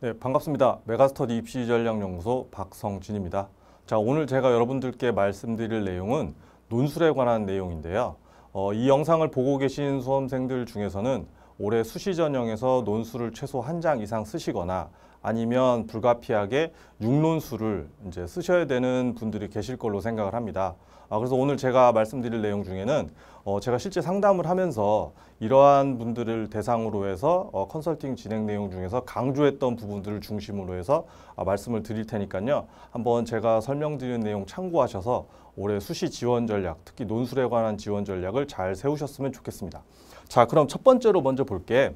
네, 반갑습니다. 메가스터디 입시 전략 연구소 박성진입니다. 자, 오늘 제가 여러분들께 말씀드릴 내용은 논술에 관한 내용인데요. 어, 이 영상을 보고 계신 수험생들 중에서는 올해 수시 전형에서 논술을 최소 한 장 이상 쓰시거나 아니면 불가피하게 6논술을 이제 쓰셔야 되는 분들이 계실 걸로 생각을 합니다. 아, 그래서 오늘 제가 말씀드릴 내용 중에는 어, 제가 실제 상담을 하면서 이러한 분들을 대상으로 해서 어, 컨설팅 진행 내용 중에서 강조했던 부분들을 중심으로 해서 아, 말씀을 드릴 테니까요. 한번 제가 설명드리는 내용 참고하셔서 올해 수시 지원 전략, 특히 논술에 관한 지원 전략을 잘 세우셨으면 좋겠습니다. 자, 그럼 첫 번째로 먼저 볼게.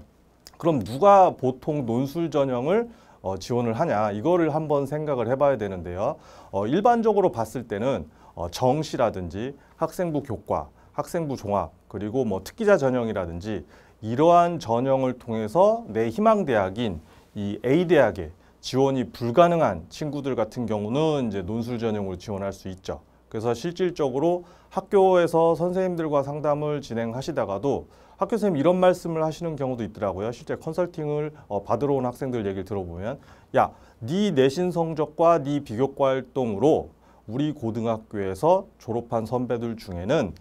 그럼 누가 보통 논술 전형을 어, 지원을 하냐 이거를 한번 생각을 해봐야 되는데요. 어, 일반적으로 봤을 때는 어, 정시라든지 학생부 교과, 학생부 종합, 그리고 뭐 특기자 전형이라든지 이러한 전형을 통해서 내 희망 대학인 이 A 대학에 지원이 불가능한 친구들 같은 경우는 이제 논술 전형으로 지원할 수 있죠. 그래서 실질적으로 학교에서 선생님들과 상담을 진행하시다가도 학교 선생님 이런 말씀을 하시는 경우도 있더라고요. 실제 컨설팅을 어, 받으러 온 학생들 얘기를 들어보면 야, 네 내신 성적과 네 비교과 활동으로 우리 고등학교에서 졸업한 선배들 중에는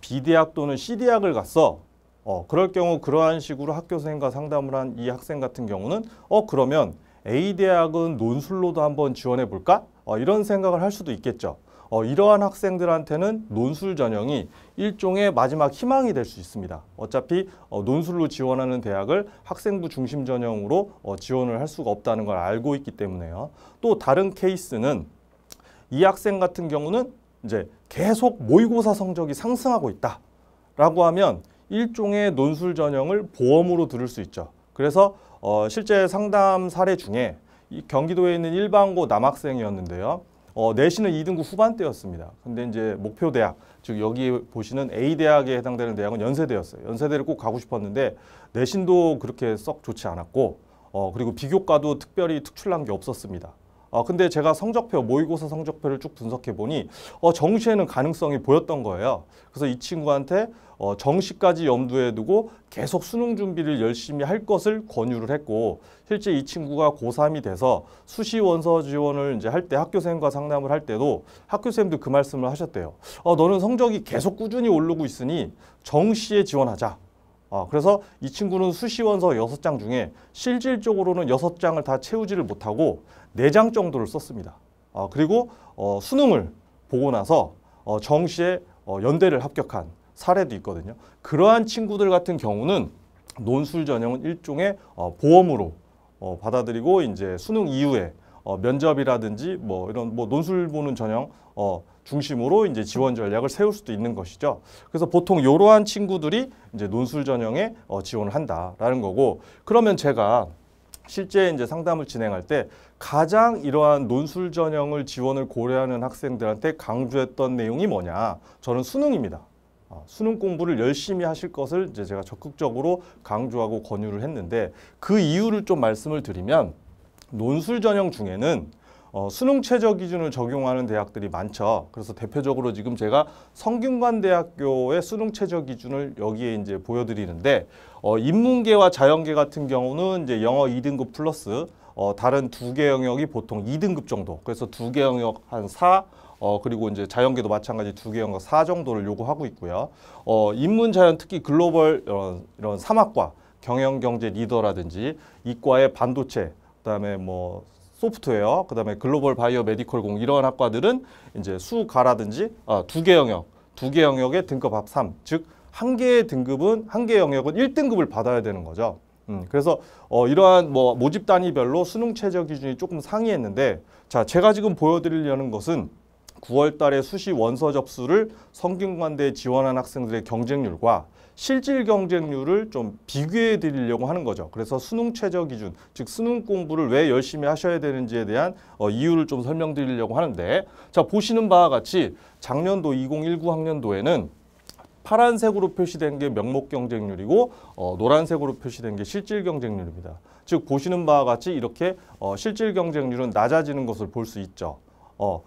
B대학 또는 C대학을 갔어. 어, 그럴 경우 그러한 식으로 학교 생과 상담을 한 이 학생 같은 경우는 어 그러면 A대학은 논술로도 한번 지원해 볼까? 어, 이런 생각을 할 수도 있겠죠. 어, 이러한 학생들한테는 논술 전형이 일종의 마지막 희망이 될 수 있습니다. 어차피 어, 논술로 지원하는 대학을 학생부 중심 전형으로 어, 지원을 할 수가 없다는 걸 알고 있기 때문에요. 또 다른 케이스는 이 학생 같은 경우는 이제 계속 모의고사 성적이 상승하고 있다라고 하면 일종의 논술 전형을 보험으로 들을 수 있죠. 그래서 어, 실제 상담 사례 중에 이 경기도에 있는 일반고 남학생이었는데요. 어, 내신은 2등급 후반대였습니다. 근데 이제 목표 대학, 즉 여기 보시는 A 대학에 해당되는 대학은 연세대였어요. 연세대를 꼭 가고 싶었는데 내신도 그렇게 썩 좋지 않았고 어, 그리고 비교과도 특별히 특출난 게 없었습니다. 어, 근데 제가 성적표, 모의고사 성적표를 쭉 분석해 보니 어, 정시에는 가능성이 보였던 거예요. 그래서 이 친구한테 어, 정시까지 염두에 두고 계속 수능 준비를 열심히 할 것을 권유를 했고 실제 이 친구가 고3이 돼서 수시 원서 지원을 이제 할 때 학교생과 상담을 할 때도 학교쌤도 그 말씀을 하셨대요. 어, 너는 성적이 계속 꾸준히 오르고 있으니 정시에 지원하자. 아, 그래서 이 친구는 수시원서 여섯 장 중에 실질적으로는 여섯 장을다 채우지를 못하고 네 장 정도를 썼습니다. 아, 그리고 어, 수능을 보고 나서 어, 정시에 어, 연대를 합격한 사례도 있거든요. 그러한 친구들 같은 경우는 논술 전형은 일종의 어, 보험으로 어, 받아들이고 이제 수능 이후에 어, 면접이라든지 뭐 이런 뭐 논술 보는 전형 어, 중심으로 이제 지원 전략을 세울 수도 있는 것이죠. 그래서 보통 이러한 친구들이 이제 논술 전형에 어, 지원을 한다라는 거고 그러면 제가 실제 이제 상담을 진행할 때 가장 이러한 논술 전형을 지원을 고려하는 학생들한테 강조했던 내용이 뭐냐? 저는 수능입니다. 어, 수능 공부를 열심히 하실 것을 이제 제가 적극적으로 강조하고 권유를 했는데 그 이유를 좀 말씀을 드리면 논술 전형 중에는 어, 수능 최저 기준을 적용하는 대학들이 많죠. 그래서 대표적으로 지금 제가 성균관대학교의 수능 최저 기준을 여기에 이제 보여드리는데 어, 인문계와 자연계 같은 경우는 이제 영어 2등급 플러스 어, 다른 두 개 영역이 보통 2등급 정도. 그래서 두 개 영역 한 4, 어, 그리고 이제 자연계도 마찬가지 두 개 영역 4 정도를 요구하고 있고요. 어, 인문, 자연, 특히 글로벌 이런, 이런 삼학과, 경영, 경제, 리더라든지 이과의 반도체, 그다음에 뭐 소프트웨어, 그다음에 글로벌 바이오 메디컬 공이런 학과들은 이제 수가라든지 아, 두개 영역, 두 개 영역의 등급 합 3, 즉 한 개의 등급은 한 개 영역은 1등급을 받아야 되는 거죠. 음, 그래서 어, 이러한 뭐 모집 단위별로 수능 최저 기준이 조금 상이했는데 자, 제가 지금 보여드리려는 것은 9월 달에 수시 원서 접수를 성균관대에 지원한 학생들의 경쟁률과 실질 경쟁률을 좀 비교해 드리려고 하는 거죠. 그래서 수능 최저 기준, 즉 수능 공부를 왜 열심히 하셔야 되는지에 대한 어, 이유를 좀 설명드리려고 하는데 자 보시는 바와 같이 작년도 2019 학년도에는 파란색으로 표시된 게 명목 경쟁률이고 어, 노란색으로 표시된 게 실질 경쟁률입니다. 즉 보시는 바와 같이 이렇게 어, 실질 경쟁률은 낮아지는 것을 볼 수 있죠. 어,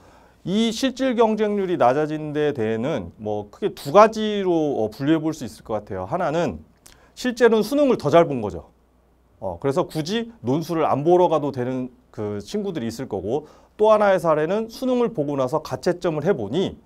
이 실질 경쟁률이 낮아진 데 대해는 뭐 크게 두 가지로 어, 분류해 볼 수 있을 것 같아요. 하나는 실제로는 수능을 더 잘 본 거죠. 어, 그래서 굳이 논술을 안 보러 가도 되는 그 친구들이 있을 거고 또 하나의 사례는 수능을 보고 나서 가채점을 해보니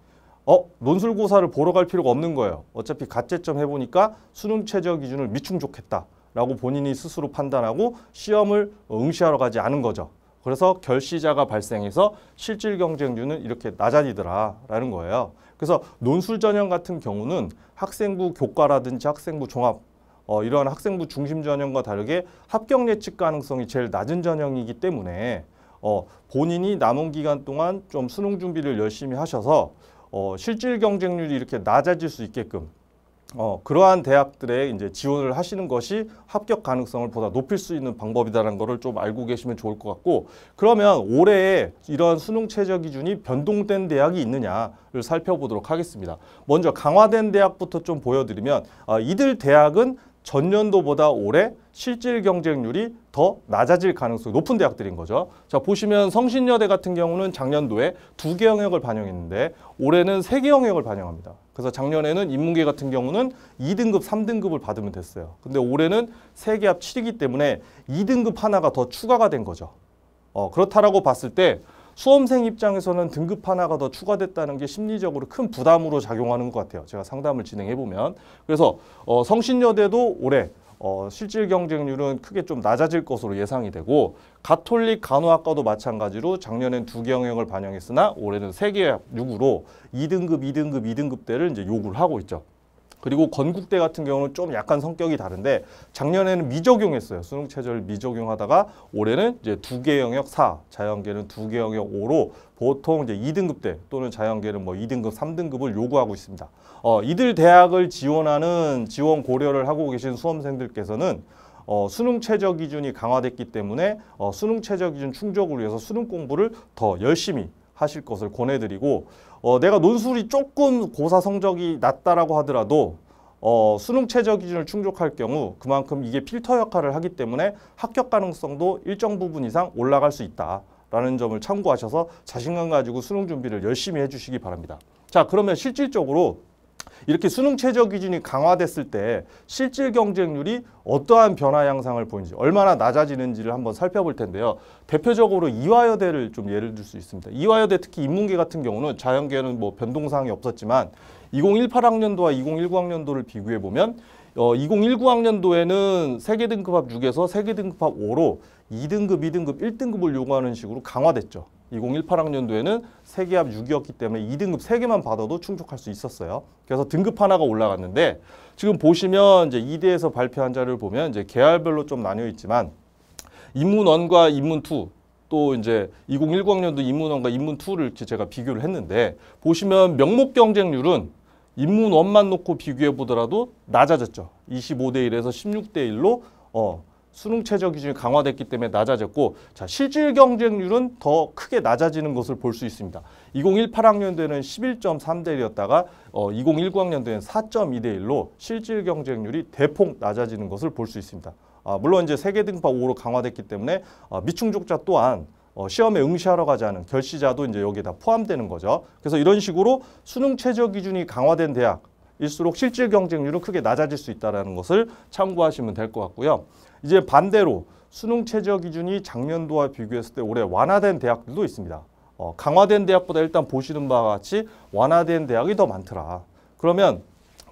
어 논술고사를 보러 갈 필요가 없는 거예요. 어차피 가채점 해보니까 수능 최저 기준을 미충족했다라고 본인이 스스로 판단하고 시험을 응시하러 가지 않은 거죠. 그래서 결시자가 발생해서 실질 경쟁률은 이렇게 낮아지더라라는 거예요. 그래서 논술 전형 같은 경우는 학생부 교과라든지 학생부 종합 어, 이러한 학생부 중심 전형과 다르게 합격 예측 가능성이 제일 낮은 전형이기 때문에 어, 본인이 남은 기간 동안 좀 수능 준비를 열심히 하셔서 어, 실질 경쟁률이 이렇게 낮아질 수 있게끔 어, 그러한 대학들에 이제 지원을 하시는 것이 합격 가능성을 보다 높일 수 있는 방법이다라는 거를 좀 알고 계시면 좋을 것 같고 그러면 올해에 이러한 수능 최저 기준이 변동된 대학이 있느냐를 살펴보도록 하겠습니다. 먼저 강화된 대학부터 좀 보여드리면 어, 이들 대학은 전년도보다 올해 실질 경쟁률이 더 낮아질 가능성이 높은 대학들인 거죠. 자 보시면 성신여대 같은 경우는 작년도에 두 개 영역을 반영했는데 올해는 세 개 영역을 반영합니다. 그래서 작년에는 인문계 같은 경우는 2등급, 3등급을 받으면 됐어요. 근데 올해는 세 개합 7이기 때문에 2등급 하나가 더 추가가 된 거죠. 어, 그렇다라고 봤을 때 수험생 입장에서는 등급 하나가 더 추가됐다는 게 심리적으로 큰 부담으로 작용하는 것 같아요. 제가 상담을 진행해 보면 그래서 어, 성신여대도 올해 어, 실질 경쟁률은 크게 좀 낮아질 것으로 예상이 되고 가톨릭 간호학과도 마찬가지로 작년엔 두 경영을 반영했으나 올해는 세개 육으로 2등급, 2등급, 2등급대를 이제 요구를 하고 있죠. 그리고 건국대 같은 경우는 좀 약간 성격이 다른데 작년에는 미적용했어요. 수능 체제를 미적용하다가 올해는 이제 두 개 영역 4, 자연계는 두 개 영역 5로 보통 이제 2등급 대 또는 자연계는 뭐 2등급, 3등급을 요구하고 있습니다. 어, 이들 대학을 지원하는 지원 고려를 하고 계신 수험생들께서는 어, 수능 최저 기준이 강화됐기 때문에 어, 수능 최저 기준 충족을 위해서 수능 공부를 더 열심히 하실 것을 권해드리고 어, 내가 논술이 조금 고사 성적이 낮다라고 하더라도 어, 수능 최저 기준을 충족할 경우 그만큼 이게 필터 역할을 하기 때문에 합격 가능성도 일정 부분 이상 올라갈 수 있다라는 점을 참고하셔서 자신감 가지고 수능 준비를 열심히 해주시기 바랍니다. 자 그러면 실질적으로 이렇게 수능 최저 기준이 강화됐을 때 실질 경쟁률이 어떠한 변화 양상을 보인지 얼마나 낮아지는지를 한번 살펴볼 텐데요. 대표적으로 이화여대를 좀 예를 들 수 있습니다. 이화여대 특히 인문계 같은 경우는 자연계는 뭐 변동사항이 없었지만 2018학년도와 2019학년도를 비교해보면 어, 2019학년도에는 세계 등급합 6에서 세계 등급합 5로 2등급, 2등급, 1등급을 요구하는 식으로 강화됐죠. 2018학년도에는 3개합 6이었기 때문에 2등급 3개만 받아도 충족할 수 있었어요. 그래서 등급 하나가 올라갔는데 지금 보시면 이제 이대에서 발표한 자료를 보면 이제 계열별로 좀 나뉘어 있지만 인문원과 인문2 또 이제 2019학년도 인문원과 인문2를 제가 비교를 했는데 보시면 명목 경쟁률은 인문원만 놓고 비교해 보더라도 낮아졌죠. 25대 1에서 16대 1로 어 수능 최저 기준이 강화됐기 때문에 낮아졌고 자 실질 경쟁률은 더 크게 낮아지는 것을 볼 수 있습니다. 2018학년도에는 11.3대1이었다가 어, 2019학년도에는 4.2대1로 실질 경쟁률이 대폭 낮아지는 것을 볼 수 있습니다. 아, 물론 이제 세계 등파 5로 강화됐기 때문에 어, 미충족자 또한 어, 시험에 응시하러 가지 않은 결시자도 이제 여기에 다 포함되는 거죠. 그래서 이런 식으로 수능 최저 기준이 강화된 대학 일수록 실질 경쟁률은 크게 낮아질 수 있다는 것을 참고하시면 될 것 같고요. 이제 반대로 수능 최저 기준이 작년도와 비교했을 때 올해 완화된 대학들도 있습니다. 어, 강화된 대학보다 일단 보시는 바와 같이 완화된 대학이 더 많더라. 그러면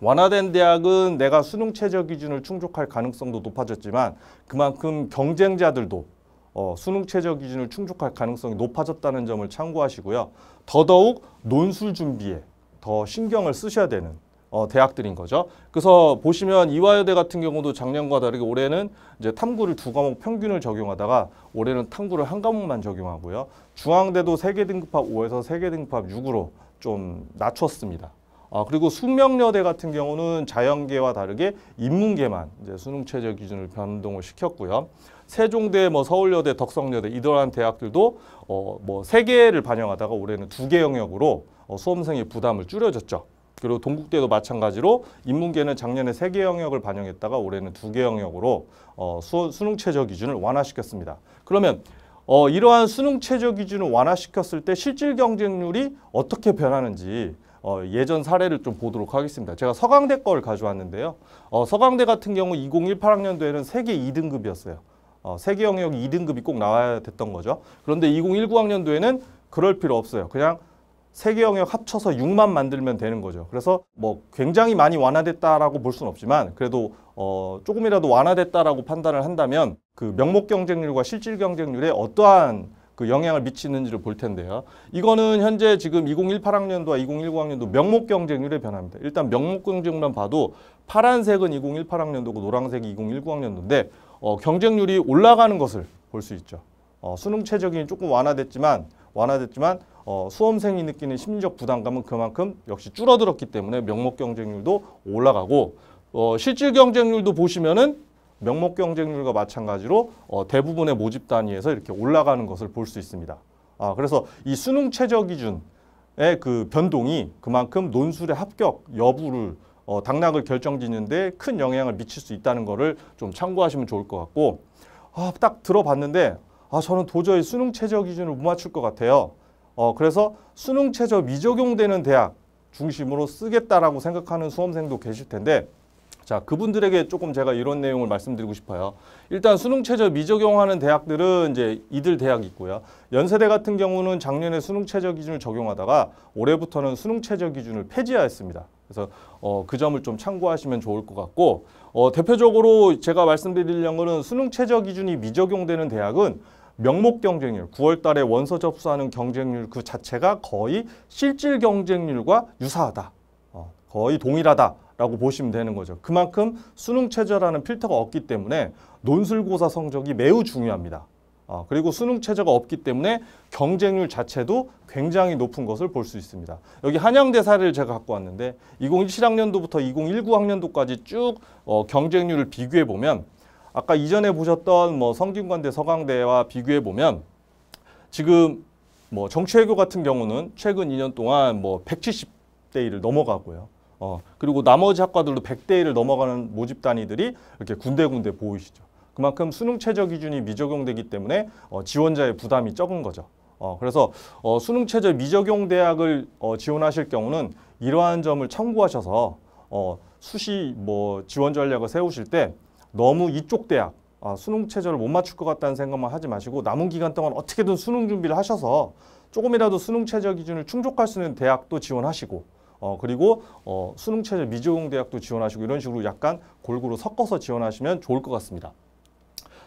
완화된 대학은 내가 수능 최저 기준을 충족할 가능성도 높아졌지만 그만큼 경쟁자들도 어, 수능 최저 기준을 충족할 가능성이 높아졌다는 점을 참고하시고요. 더더욱 논술 준비에 더 신경을 쓰셔야 되는 어, 대학들인 거죠. 그래서 보시면 이화여대 같은 경우도 작년과 다르게 올해는 이제 탐구를 두 과목 평균을 적용하다가 올해는 탐구를 한 과목만 적용하고요. 중앙대도 세계 등급합 5에서 세계 등급합 6으로 좀 낮췄습니다. 아, 그리고 숙명여대 같은 경우는 자연계와 다르게 인문계만 이제 수능 최저 기준을 변동을 시켰고요. 세종대, 뭐 서울여대, 덕성여대 이러한 대학들도 어, 뭐세 개를 반영하다가 올해는 두 개 영역으로 어, 수험생의 부담을 줄여줬죠. 그리고 동국대도 마찬가지로 인문계는 작년에 세 개 영역을 반영했다가 올해는 두 개 영역으로 어, 수, 수능 최저 기준을 완화시켰습니다. 그러면 어, 이러한 수능 최저 기준을 완화시켰을 때 실질 경쟁률이 어떻게 변하는지 어, 예전 사례를 좀 보도록 하겠습니다. 제가 서강대 걸 가져왔는데요. 어, 서강대 같은 경우 2018학년도에는 세계 2등급이었어요. 어, 세계 영역 2등급이 꼭 나와야 됐던 거죠. 그런데 2019학년도에는 그럴 필요 없어요. 그냥 세개 영역 합쳐서 6만 만들면 되는 거죠. 그래서 뭐 굉장히 많이 완화됐다라고 볼 수는 없지만 그래도 어 조금이라도 완화됐다라고 판단을 한다면 그 명목 경쟁률과 실질 경쟁률에 어떠한 그 영향을 미치는지를 볼 텐데요. 이거는 현재 지금 2018학년도와 2019학년도 명목 경쟁률의 변화입니다. 일단 명목 경쟁만 률 봐도 파란색은 2018학년도고 노란색이 2019학년도인데 어 경쟁률이 올라가는 것을 볼 수 있죠. 어 수능 최저기는 조금 완화됐지만 완화됐지만 어, 수험생이 느끼는 심리적 부담감은 그만큼 역시 줄어들었기 때문에 명목 경쟁률도 올라가고 어, 실질 경쟁률도 보시면은 명목 경쟁률과 마찬가지로 어, 대부분의 모집 단위에서 이렇게 올라가는 것을 볼 수 있습니다. 아, 그래서 이 수능 최저 기준의 그 변동이 그만큼 논술의 합격 여부를 어, 당락을 결정짓는데 큰 영향을 미칠 수 있다는 거를 좀 참고하시면 좋을 것 같고 아, 딱 들어봤는데 아, 저는 도저히 수능 최저 기준을 못 맞출 것 같아요. 어, 그래서 수능 최저 미적용되는 대학 중심으로 쓰겠다라고 생각하는 수험생도 계실 텐데 자 그분들에게 조금 제가 이런 내용을 말씀드리고 싶어요. 일단 수능 최저 미적용하는 대학들은 이제 이들 대학이 있고요. 연세대 같은 경우는 작년에 수능 최저 기준을 적용하다가 올해부터는 수능 최저 기준을 폐지하였습니다. 그래서 어, 그 점을 좀 참고하시면 좋을 것 같고 어, 대표적으로 제가 말씀드리려는 것은 수능 최저 기준이 미적용되는 대학은 명목 경쟁률, 9월 달에 원서 접수하는 경쟁률 그 자체가 거의 실질 경쟁률과 유사하다. 어, 거의 동일하다라고 보시면 되는 거죠. 그만큼 수능 체제라는 필터가 없기 때문에 논술고사 성적이 매우 중요합니다. 어, 그리고 수능 체제가 없기 때문에 경쟁률 자체도 굉장히 높은 것을 볼 수 있습니다. 여기 한양대 사례를 제가 갖고 왔는데 2017학년도부터 2019학년도까지 쭉 어, 경쟁률을 비교해 보면 아까 이전에 보셨던 뭐 성균관대, 서강대와 비교해 보면 지금 뭐 정치외교 같은 경우는 최근 2년 동안 뭐 170대 1을 넘어가고요. 어, 그리고 나머지 학과들도 100대 1을 넘어가는 모집 단위들이 이렇게 군데군데 보이시죠. 그만큼 수능 최저 기준이 미적용되기 때문에 어, 지원자의 부담이 적은 거죠. 어, 그래서 어, 수능 최저 미적용 대학을 어, 지원하실 경우는 이러한 점을 참고하셔서 어, 수시 뭐 지원 전략을 세우실 때 너무 이쪽 대학 아, 수능 체제를 못 맞출 것 같다는 생각만 하지 마시고 남은 기간 동안 어떻게든 수능 준비를 하셔서 조금이라도 수능 체제 기준을 충족할 수 있는 대학도 지원하시고 어 그리고 어 수능 체제 미적용 대학도 지원하시고 이런 식으로 약간 골고루 섞어서 지원하시면 좋을 것 같습니다.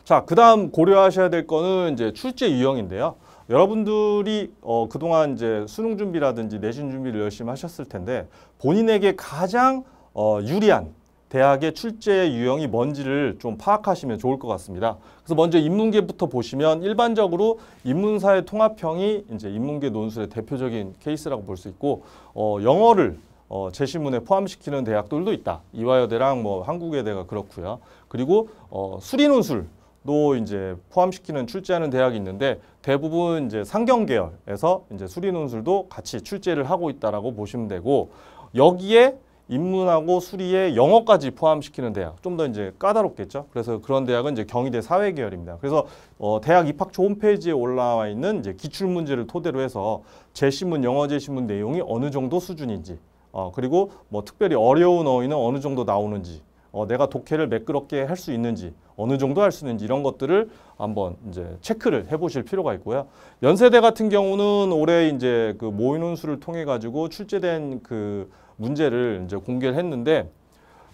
자, 그다음 고려하셔야 될 거는 이제 출제 유형인데요. 여러분들이 어 그동안 이제 수능 준비라든지 내신 준비를 열심히 하셨을 텐데 본인에게 가장 어 유리한 대학의 출제 유형이 뭔지를 좀 파악하시면 좋을 것 같습니다. 그래서 먼저 인문계부터 보시면 일반적으로 인문사회 통합형이 이제 인문계 논술의 대표적인 케이스라고 볼 수 있고 어, 영어를 어, 제시문에 포함시키는 대학들도 있다. 이화여대랑 뭐한국의대가 그렇고요. 그리고 어, 수리논술 도 이제 포함시키는 출제하는 대학이 있는데 대부분 이제 상경 계열에서 이제 수리논술도 같이 출제를 하고 있다라고 보시면 되고 여기에 인문하고 수리에 영어까지 포함시키는 대학 좀 더 이제 까다롭겠죠. 그래서 그런 대학은 이제 경희대 사회계열입니다. 그래서 어, 대학 입학처 홈페이지에 올라와 있는 이제 기출 문제를 토대로 해서 제시문 영어 제시문 내용이 어느 정도 수준인지 어, 그리고 뭐 특별히 어려운 어휘는 어느 정도 나오는지 어, 내가 독해를 매끄럽게 할 수 있는지 어느 정도 할 수 있는지 이런 것들을 한번 이제 체크를 해보실 필요가 있고요. 연세대 같은 경우는 올해 이제 그 모의논술을 통해 가지고 출제된 그 문제를 이제 공개를 했는데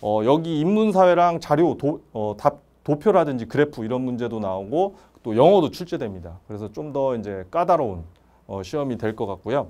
어, 여기 인문사회랑 자료 도, 어, 답, 도표라든지 그래프 이런 문제도 나오고 또 영어도 출제됩니다. 그래서 좀 더 이제 까다로운 어, 시험이 될 것 같고요.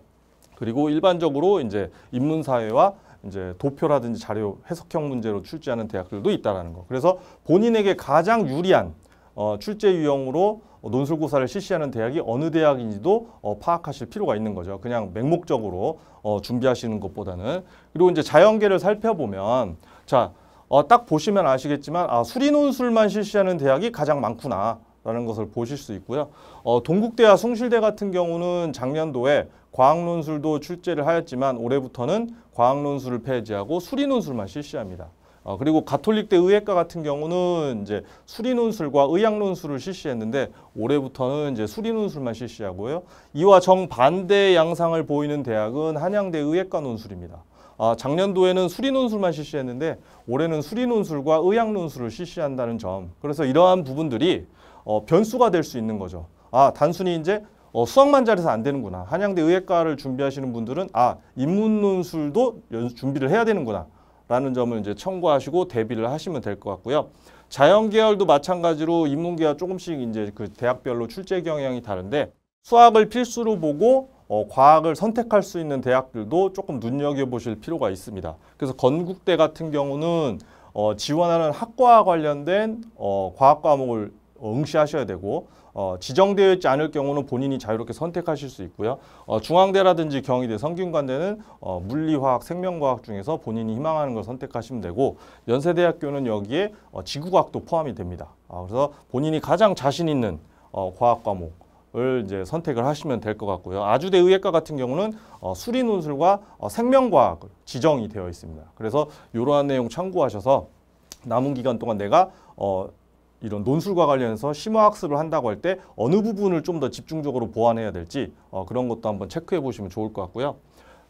그리고 일반적으로 이제 인문사회와 이제 도표라든지 자료 해석형 문제로 출제하는 대학들도 있다라는 거. 그래서 본인에게 가장 유리한 어, 출제 유형으로 어, 논술고사를 실시하는 대학이 어느 대학인지도 어, 파악하실 필요가 있는 거죠. 그냥 맹목적으로 어, 준비하시는 것보다는 그리고 이제 자연계를 살펴보면 자, 어, 딱 보시면 아시겠지만 아, 수리논술만 실시하는 대학이 가장 많구나. 라는 것을 보실 수 있고요. 어, 동국대와 숭실대 같은 경우는 작년도에 과학논술도 출제를 하였지만 올해부터는 과학논술을 폐지하고 수리논술만 실시합니다. 어, 그리고 가톨릭대 의예과 같은 경우는 이제 수리논술과 의학논술을 실시했는데 올해부터는 이제 수리논술만 실시하고요. 이와 정반대 양상을 보이는 대학은 한양대 의예과 논술입니다. 아, 어, 작년도에는 수리논술만 실시했는데 올해는 수리논술과 의학논술을 실시한다는 점. 그래서 이러한 부분들이 어, 변수가 될 수 있는 거죠. 아, 단순히 이제 어, 수학만 잘해서 안 되는구나. 한양대 의예과를 준비하시는 분들은 아, 인문논술도 준비를 해야 되는구나. 라는 점을 이제 청구하시고 대비를 하시면 될 것 같고요. 자연계열도 마찬가지로 인문계와 조금씩 이제 그 대학별로 출제 경향이 다른데 수학을 필수로 보고 어, 과학을 선택할 수 있는 대학들도 조금 눈여겨보실 필요가 있습니다. 그래서 건국대 같은 경우는 어, 지원하는 학과와 관련된 어, 과학 과목을 응시하셔야 되고 어, 지정되어 있지 않을 경우는 본인이 자유롭게 선택하실 수 있고요. 어, 중앙대라든지 경희대, 성균관대는 어, 물리화학, 생명과학 중에서 본인이 희망하는 걸 선택하시면 되고 연세대학교는 여기에 어, 지구과학도 포함이 됩니다. 아, 그래서 본인이 가장 자신 있는 어, 과학 과목 을 이제 선택을 하시면 될 것 같고요. 아주대 의예과 같은 경우는 어, 수리논술과 어, 생명과학 지정이 되어 있습니다. 그래서 이러한 내용 참고하셔서 남은 기간 동안 내가 어, 이런 논술과 관련해서 심화학습을 한다고 할 때 어느 부분을 좀 더 집중적으로 보완해야 될지 어, 그런 것도 한번 체크해 보시면 좋을 것 같고요.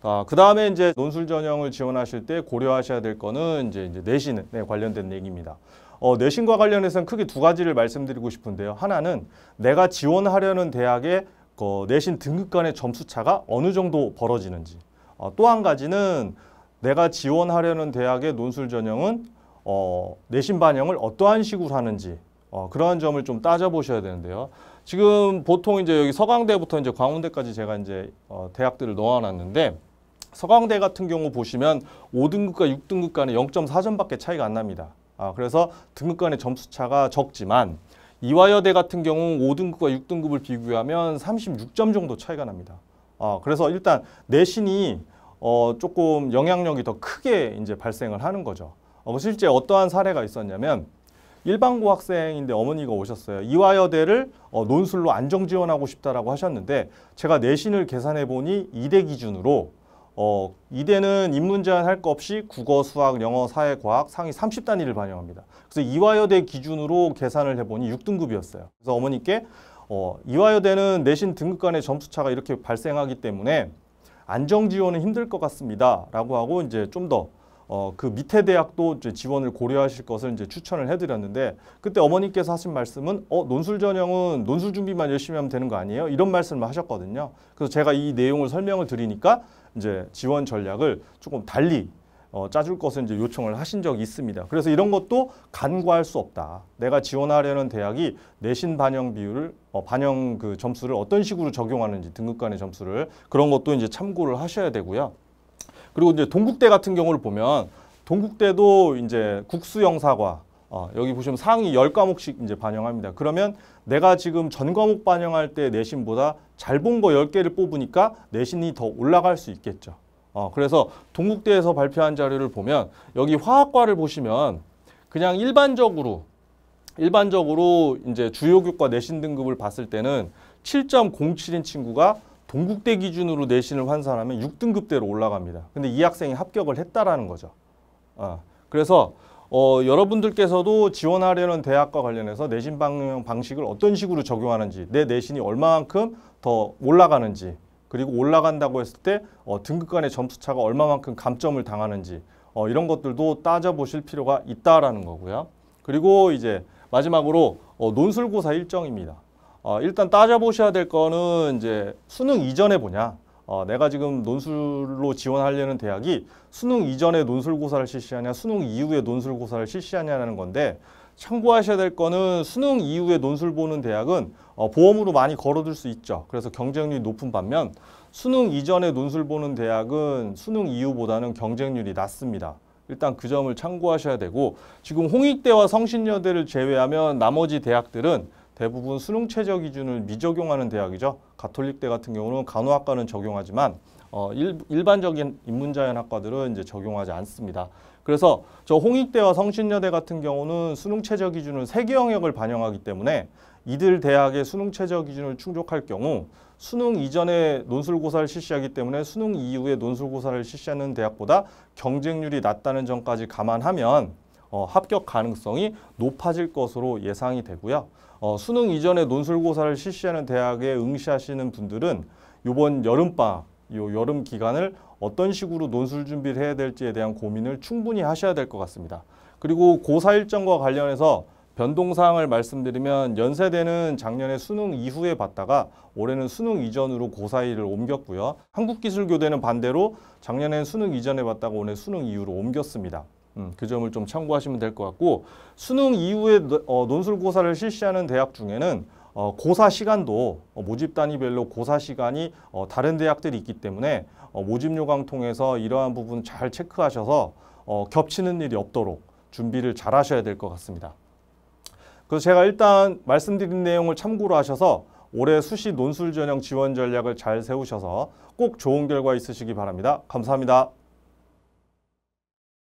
아, 그 다음에 이제 논술 전형을 지원하실 때 고려하셔야 될 거는 이제, 이제 내신에 관련된 얘기입니다. 어, 내신과 관련해서는 크게 두 가지를 말씀드리고 싶은데요. 하나는 내가 지원하려는 대학의 어, 내신 등급 간의 점수 차가 어느 정도 벌어지는지. 어, 또한 가지는 내가 지원하려는 대학의 논술 전형은 어, 내신 반영을 어떠한 식으로 하는지 어, 그러한 점을 좀 따져보셔야 되는데요. 지금 보통 이제 여기 서강대부터 이제 광운대까지 제가 이제 어, 대학들을 넣어놨는데 서강대 같은 경우 보시면 5등급과 6등급 간의 0.4점밖에 차이가 안 납니다. 아, 그래서 등급 간의 점수 차가 적지만 이화여대 같은 경우 5등급과 6등급을 비교하면 36점 정도 차이가 납니다. 아, 그래서 일단 내신이 어, 조금 영향력이 더 크게 이제 발생을 하는 거죠. 어, 뭐 실제 어떠한 사례가 있었냐면 일반고 학생인데 어머니가 오셨어요. 이화여대를 어, 논술로 안정 지원하고 싶다라고 하셨는데 제가 내신을 계산해 보니 2대 기준으로 어, 이대는 입문 제한 할거 없이 국어, 수학, 영어, 사회, 과학 상위 30단위를 반영합니다. 그래서 이화여대 기준으로 계산을 해보니 6등급이었어요. 그래서 어머니께 어, 이화여대는 내신 등급 간의 점수차가 이렇게 발생하기 때문에 안정 지원은 힘들 것 같습니다. 라고 하고 이제 좀더 어, 그 밑에 대학도 이제 지원을 고려하실 것을 이제 추천을 해드렸는데 그때 어머니께서 하신 말씀은 어, 논술 전형은 논술 준비만 열심히 하면 되는 거 아니에요? 이런 말씀을 하셨거든요. 그래서 제가 이 내용을 설명을 드리니까 이제 지원 전략을 조금 달리 어, 짜줄 것을 이제 요청을 하신 적이 있습니다. 그래서 이런 것도 간과할 수 없다. 내가 지원하려는 대학이 내신 반영 비율을 어, 반영 그 점수를 어떤 식으로 적용하는지 등급 간의 점수를 그런 것도 이제 참고를 하셔야 되고요. 그리고 이제 동국대 같은 경우를 보면 동국대도 이제 국수영사과 어, 여기 보시면 상위 1 0과목씩 이제 반영합니다. 그러면 내가 지금 전 과목 반영할 때 내신보다 잘 본거 열개를 뽑으니까 내신이 더 올라갈 수 있겠죠. 어, 그래서 동국대에서 발표한 자료를 보면 여기 화학과를 보시면 그냥 일반적으로 일반적으로 이제 주요 교과 내신 등급을 봤을 때는 7.07인 친구가 동국대 기준으로 내신을 환산하면 6등급대로 올라갑니다. 근데 이 학생이 합격을 했다라는 거죠. 아, 그래서 어, 여러분들께서도 지원하려는 대학과 관련해서 내신 방영 방식을 어떤 식으로 적용하는지 내 내신이 얼마만큼 더 올라가는지 그리고 올라간다고 했을 때 어, 등급 간의 점수차가 얼마만큼 감점을 당하는지 어, 이런 것들도 따져보실 필요가 있다라는 거고요. 그리고 이제 마지막으로 어, 논술고사 일정입니다. 어, 일단 따져보셔야 될 거는 이제 수능 이전에 보냐 어, 내가 지금 논술로 지원하려는 대학이 수능 이전에 논술고사를 실시하냐 수능 이후에 논술고사를 실시하냐는 라 건데 참고하셔야 될 거는 수능 이후에 논술 보는 대학은 어, 보험으로 많이 걸어둘 수 있죠. 그래서 경쟁률이 높은 반면 수능 이전에 논술 보는 대학은 수능 이후보다는 경쟁률이 낮습니다. 일단 그 점을 참고하셔야 되고 지금 홍익대와 성신여대를 제외하면 나머지 대학들은 대부분 수능 최저 기준을 미적용하는 대학이죠. 가톨릭대 같은 경우는 간호학과는 적용하지만 어, 일, 일반적인 인문자연학과들은 이제 적용하지 않습니다. 그래서 저 홍익대와 성신여대 같은 경우는 수능 최저 기준을 세개 영역을 반영하기 때문에 이들 대학의 수능 최저 기준을 충족할 경우 수능 이전에 논술고사를 실시하기 때문에 수능 이후에 논술고사를 실시하는 대학보다 경쟁률이 낮다는 점까지 감안하면 어, 합격 가능성이 높아질 것으로 예상이 되고요. 어, 수능 이전에 논술고사를 실시하는 대학에 응시하시는 분들은 이번 여름방학, 요 여름 기간을 어떤 식으로 논술 준비를 해야 될지에 대한 고민을 충분히 하셔야 될 것 같습니다. 그리고 고사 일정과 관련해서 변동사항을 말씀드리면 연세대는 작년에 수능 이후에 봤다가 올해는 수능 이전으로 고사일을 옮겼고요. 한국기술교대는 반대로 작년에 수능 이전에 봤다가 올해 수능 이후로 옮겼습니다. 음, 그 점을 좀 참고하시면 될 것 같고 수능 이후에 어, 논술고사를 실시하는 대학 중에는 어, 고사 시간도 어, 모집 단위별로 고사 시간이 어, 다른 대학들이 있기 때문에 어, 모집 요강 통해서 이러한 부분 잘 체크하셔서 어, 겹치는 일이 없도록 준비를 잘 하셔야 될 것 같습니다. 그래서 제가 일단 말씀드린 내용을 참고로 하셔서 올해 수시 논술 전형 지원 전략을 잘 세우셔서 꼭 좋은 결과 있으시기 바랍니다. 감사합니다.